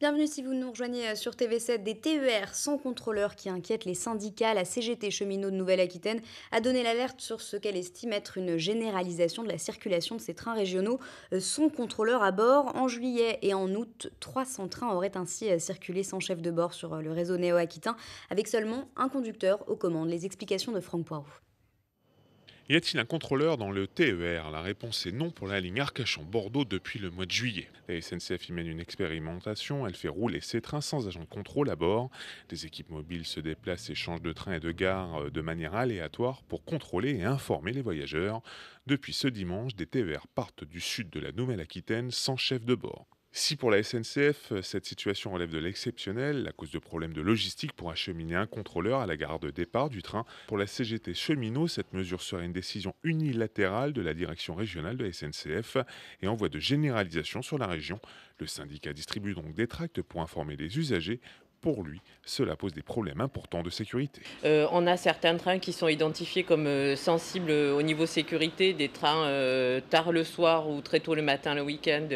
Bienvenue si vous nous rejoignez euh, sur TV7. Des TER sans contrôleur qui inquiètent les syndicats, la CGT cheminot de Nouvelle-Aquitaine a donné l'alerte sur ce qu'elle estime être une généralisation de la circulation de ces trains régionaux euh, sans contrôleur à bord. En juillet et en août, 300 trains auraient ainsi euh, circulé sans chef de bord sur le réseau néo-aquitain avec seulement un conducteur aux commandes. Les explications de Franck Poirot. Y a-t-il un contrôleur dans le TER La réponse est non pour la ligne Arcachon-Bordeaux depuis le mois de juillet. La SNCF y mène une expérimentation, elle fait rouler ses trains sans agent de contrôle à bord. Des équipes mobiles se déplacent et changent de train et de gare euh, de manière aléatoire pour contrôler et informer les voyageurs. Depuis ce dimanche, des TER partent du sud de la Nouvelle-Aquitaine sans chef de bord. Si pour la SNCF, euh, cette situation relève de l'exceptionnel, à cause de problèmes de logistique pour acheminer un contrôleur à la gare de départ du train, pour la CGT cheminot, cette mesure serait une décision unilatérale de la direction régionale de la SNCF et en voie de généralisation sur la région. Le syndicat distribue donc des tracts pour informer les usagers pour lui, cela pose des problèmes importants de sécurité. Euh, on a certains trains qui sont identifiés comme euh, sensibles euh, au niveau sécurité, des trains tard le soir ou très tôt le matin le week-end,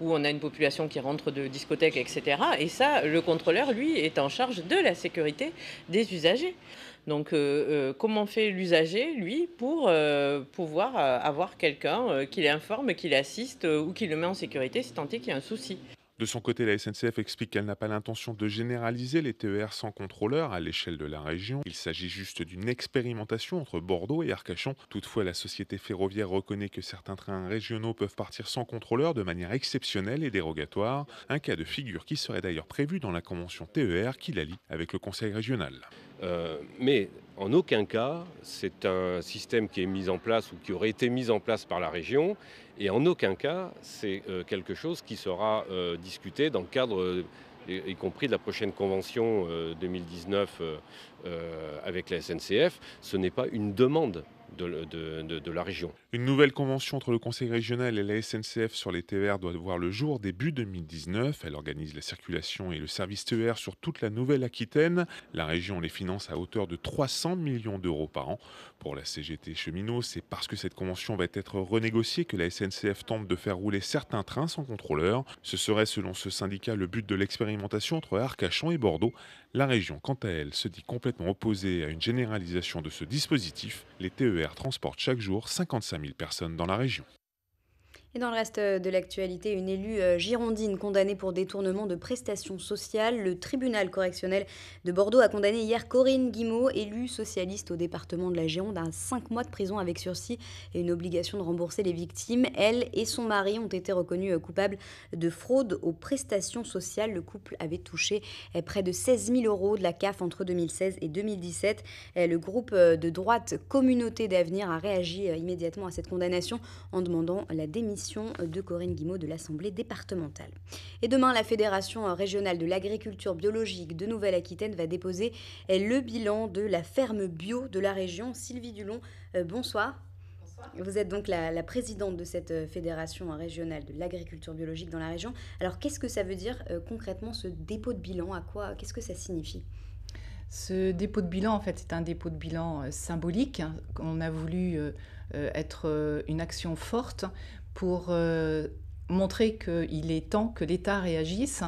où on a une population qui rentre de discothèques, etc. Et ça, le contrôleur, lui, est en charge de la sécurité des usagers. Donc, comment fait l'usager, lui, pour pouvoir avoir quelqu'un qui l'informe, qui l'assiste ou qui le met en sécurité si tant est qu'il y a un souci de son côté, la SNCF explique qu'elle n'a pas l'intention de généraliser les TER sans contrôleur à l'échelle de la région. Il s'agit juste d'une expérimentation entre Bordeaux et Arcachon. Toutefois, la société ferroviaire reconnaît que certains trains régionaux peuvent partir sans contrôleur de manière exceptionnelle et dérogatoire, un cas de figure qui serait d'ailleurs prévu dans la convention TER qui la lie avec le Conseil régional. Euh, mais en aucun cas, c'est un système qui est mis en place ou qui aurait été mis en place par la région, et en aucun cas, c'est euh, quelque chose qui sera euh, discuté dans le cadre y compris de la prochaine convention 2019 avec la SNCF, ce n'est pas une demande de, de la région. Une nouvelle convention entre le Conseil régional et la SNCF sur les TER doit voir le jour début 2019. Elle organise la circulation et le service TER sur toute la Nouvelle-Aquitaine. La région les finance à hauteur de 300 millions d'euros par an. Pour la CGT Cheminot, c'est parce que cette convention va être renégociée que la SNCF tente de faire rouler certains trains sans contrôleur. Ce serait, selon ce syndicat, le but de l'expérimentation entre Arcachon et Bordeaux. La région, quant à elle, se dit complètement opposée à une généralisation de ce dispositif. Les TER transportent chaque jour 55 000 personnes dans la région. Et dans le reste euh, de l'actualité, une élue euh, girondine condamnée pour détournement de prestations sociales. Le tribunal correctionnel de Bordeaux a condamné hier Corinne Guimau, élue socialiste au département de la Gironde, à 5 mois de prison avec sursis et une obligation de rembourser les victimes. Elle et son mari ont été reconnus euh, coupables de fraude aux prestations sociales. Le couple avait touché près de 16 000 euros de la CAF entre 2016 et 2017. Le groupe de droite Communauté d'avenir a réagi immédiatement à cette condamnation en demandant la démission de Corinne Guimaud de l'Assemblée départementale. Et demain, la Fédération régionale de l'agriculture biologique de Nouvelle-Aquitaine va déposer le bilan de la ferme bio de la région. Sylvie Dulon, euh, bonsoir. Vous êtes donc la, présidente de cette euh, fédération régionale de l'agriculture biologique dans la région. Alors qu'est-ce que ça veut dire euh, concrètement ce dépôt de bilan À quoi Qu'est-ce que ça signifie ce dépôt de bilan, en fait, c'est un dépôt de bilan symbolique. Hein. On a voulu être une action forte pour euh, montrer qu'il est temps que l'État réagisse.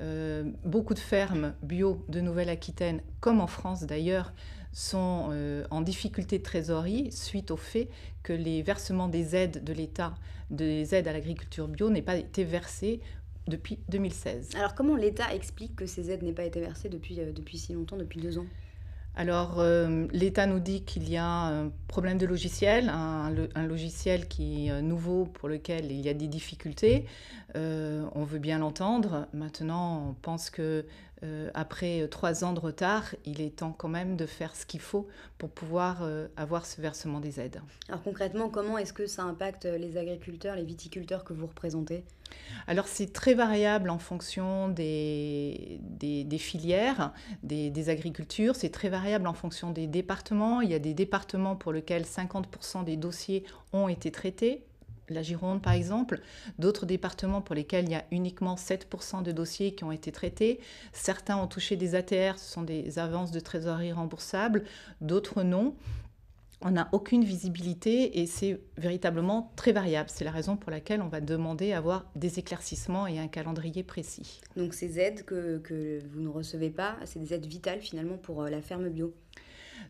Euh, beaucoup de fermes bio de Nouvelle-Aquitaine, comme en France d'ailleurs, sont euh, en difficulté de trésorerie suite au fait que les versements des aides de l'État, des aides à l'agriculture bio, n'aient pas été versés depuis 2016. Alors comment l'État explique que ces aides n'aient pas été versées depuis si longtemps, depuis deux ans alors, euh, l'État nous dit qu'il y a un problème de logiciel, un, logiciel qui est euh, nouveau pour lequel il y a des difficultés. Euh, on veut bien l'entendre. Maintenant, on pense que euh, après euh, trois ans de retard, il est temps quand même de faire ce qu'il faut pour pouvoir euh, avoir ce versement des aides. Alors concrètement, comment est-ce que ça impacte les agriculteurs, les viticulteurs que vous représentez Alors c'est très variable en fonction des, filières, des, des agricultures, c'est très variable en fonction des départements. Il y a des départements pour lesquels 50% des dossiers ont été traités, la Gironde par exemple, d'autres départements pour lesquels il y a uniquement 7% de dossiers qui ont été traités. Certains ont touché des ATR, ce sont des avances de trésorerie remboursables, d'autres non. On n'a aucune visibilité et c'est véritablement très variable. C'est la raison pour laquelle on va demander à avoir des éclaircissements et un calendrier précis. Donc ces aides que, que vous ne recevez pas, c'est des aides vitales finalement pour euh, la ferme bio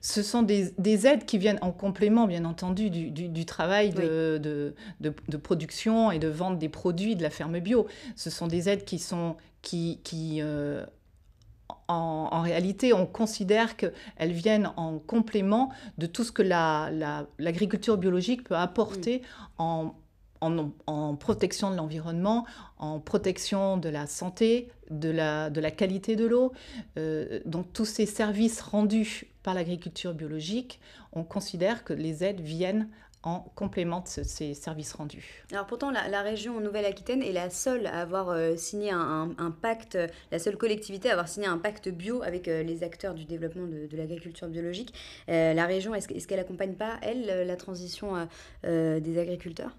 ce sont des, aides qui viennent en complément, bien entendu, du, travail de, production et de vente des produits de la ferme bio. Ce sont des aides qui sont... qui, euh, en, réalité, on considère qu'elles viennent en complément de tout ce que l'agriculture la, biologique peut apporter en en, protection de l'environnement, en protection de la santé, de la, de la qualité de l'eau. Euh, donc tous ces services rendus par l'agriculture biologique, on considère que les aides viennent en complément de ces services rendus. Alors pourtant, la, région Nouvelle-Aquitaine est la seule à avoir euh, signé un, pacte, la seule collectivité à avoir signé un pacte bio avec euh, les acteurs du développement de, l'agriculture biologique. la région, est-ce, qu'elle accompagne pas, elle, la transition des agriculteurs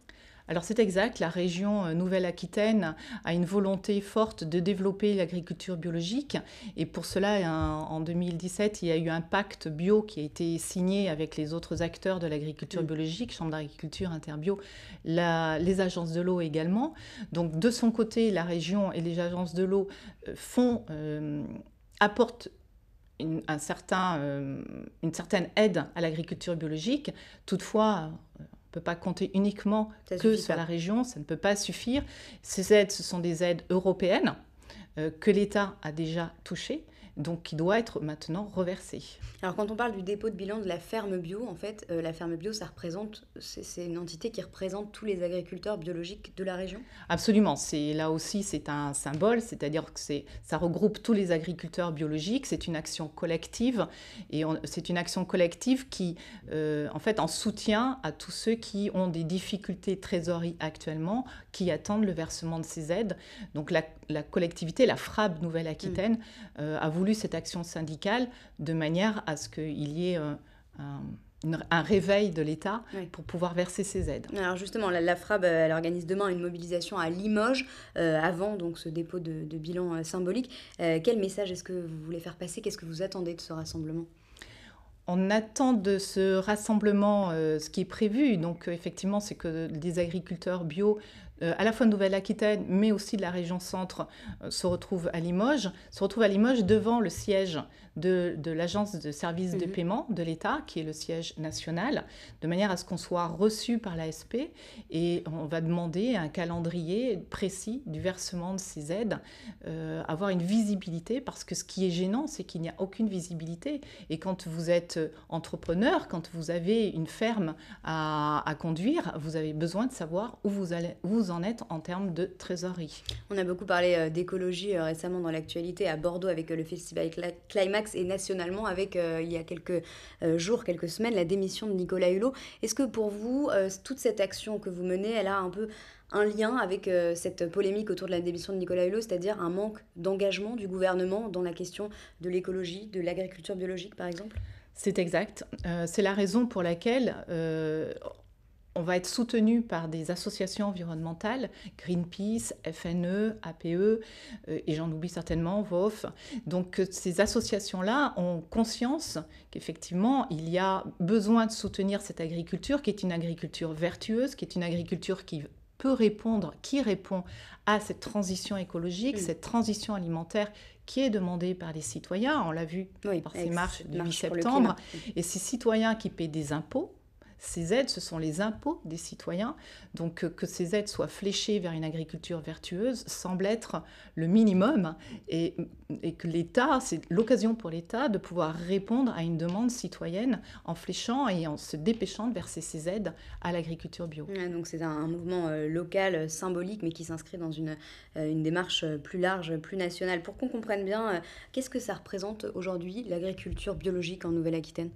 alors c'est exact, la région euh, Nouvelle-Aquitaine a une volonté forte de développer l'agriculture biologique et pour cela en 2017 il y a eu un pacte bio qui a été signé avec les autres acteurs de l'agriculture mm. biologique, Chambre d'agriculture, Interbio, les agences de l'eau également. Donc de son côté la région et les agences de l'eau euh, euh, apportent une, certain, une certaine aide à l'agriculture biologique. Toutefois, ne peut pas compter uniquement que sur la région, ça ne peut pas suffire. Ces aides, ce sont des aides européennes euh, que l'État a déjà touchées, donc qui doit être maintenant reversé. Alors quand on parle du dépôt de bilan de la ferme bio, en fait, euh, la ferme bio, ça représente, c'est une entité qui représente tous les agriculteurs biologiques de la région Absolument, c'est là aussi c'est un symbole, c'est-à-dire que ça regroupe tous les agriculteurs biologiques, c'est une action collective, et c'est une action collective qui, euh, en fait, en soutien à tous ceux qui ont des difficultés trésorerie actuellement, qui attendent le versement de ces aides. Donc la, collectivité, la FRAB Nouvelle-Aquitaine, mmh. euh, a voulu cette action syndicale de manière à ce qu'il y ait euh, un, réveil de l'État pour pouvoir verser ses aides. Alors justement, la, la, FRAB, euh, elle organise demain une mobilisation à Limoges, euh, avant donc ce dépôt de, bilan symbolique. quel message est-ce que vous voulez faire passer Qu'est-ce que vous attendez de ce rassemblement on attend de ce rassemblement ce qui est prévu. Donc effectivement, c'est que des agriculteurs bio euh, à la fois de Nouvelle-Aquitaine, mais aussi de la région centre, euh, se retrouvent à Limoges, se retrouve à Limoges devant le siège de, l'agence de services de mhm. paiement de l'État, qui est le siège national, de manière à ce qu'on soit reçu par l'ASP et on va demander un calendrier précis du versement de ces aides, euh, avoir une visibilité, parce que ce qui est gênant, c'est qu'il n'y a aucune visibilité. Et quand vous êtes entrepreneur, quand vous avez une ferme à, conduire, vous avez besoin de savoir où vous allez. vous en êtes en termes de trésorerie On a beaucoup parlé euh, d'écologie euh, récemment dans l'actualité à Bordeaux avec euh, le festival Climax et nationalement avec, il y a quelques jours, quelques semaines, la démission de Nicolas Hulot. Est-ce que pour vous, toute cette action que vous menez, elle a un peu un lien avec cette polémique autour de la démission de Nicolas Hulot, c'est-à-dire un manque d'engagement du gouvernement dans la question de l'écologie, de l'agriculture biologique par exemple c'est exact. c'est la raison pour laquelle, on va être soutenu par des associations environnementales, Greenpeace, FNE, APE, euh, et j'en oublie certainement, VOF. Donc euh, ces associations-là ont conscience qu'effectivement, il y a besoin de soutenir cette agriculture qui est une agriculture vertueuse, qui est une agriculture qui peut répondre, qui répond à cette transition écologique, mm. cette transition alimentaire qui est demandée par les citoyens. On l'a vu par ces marches de 8 septembre. Et ces citoyens qui paient des impôts, ces aides, ce sont les impôts des citoyens. Donc euh, que ces aides soient fléchées vers une agriculture vertueuse semble être le minimum et, que l'État, c'est l'occasion pour l'État de pouvoir répondre à une demande citoyenne en fléchant et en se dépêchant de verser ces aides à l'agriculture bio. donc c'est un, mouvement euh, local, euh, symbolique, mais qui s'inscrit dans une démarche plus large, plus nationale. Pour qu'on comprenne bien, qu'est-ce que ça représente aujourd'hui l'agriculture biologique en Nouvelle-Aquitaine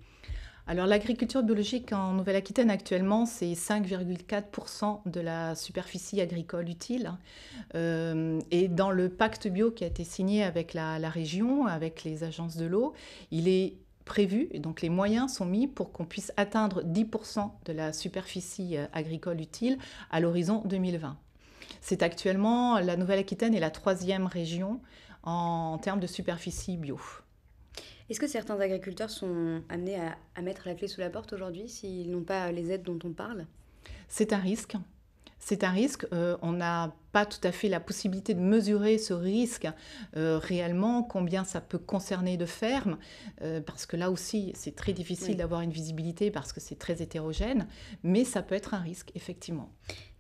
alors l'agriculture biologique en Nouvelle-Aquitaine actuellement, c'est 5,4% de la superficie agricole utile. Euh, et dans le pacte bio qui a été signé avec la, région, avec les agences de l'eau, il est prévu, et donc les moyens sont mis pour qu'on puisse atteindre 10% de la superficie euh, agricole utile à l'horizon 2020. C'est actuellement, la Nouvelle-Aquitaine est la troisième région en termes de superficie bio. Est-ce que certains agriculteurs sont amenés à, mettre la clé sous la porte aujourd'hui s'ils n'ont pas les aides dont on parle C'est un risque. C'est un risque. Euh, on a pas tout à fait la possibilité de mesurer ce risque euh, réellement, combien ça peut concerner de fermes, euh, parce que là aussi c'est très difficile d'avoir une visibilité parce que c'est très hétérogène, mais ça peut être un risque effectivement.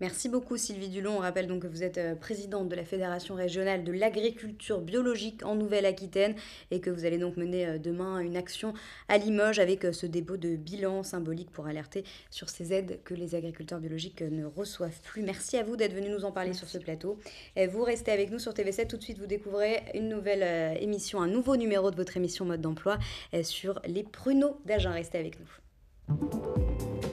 Merci beaucoup Sylvie Dulon. On rappelle donc que vous êtes euh, présidente de la Fédération régionale de l'agriculture biologique en Nouvelle-Aquitaine et que vous allez donc mener demain une action à Limoges avec ce dépôt de bilan symbolique pour alerter sur ces aides que les agriculteurs biologiques ne reçoivent plus. Merci à vous d'être venu nous en parler sur ce plateau. vous restez avec nous sur TV7. Tout de suite, vous découvrez une nouvelle euh, émission, un nouveau numéro de votre émission Mode d'emploi euh, sur les pruneaux d'Agen. Restez avec nous.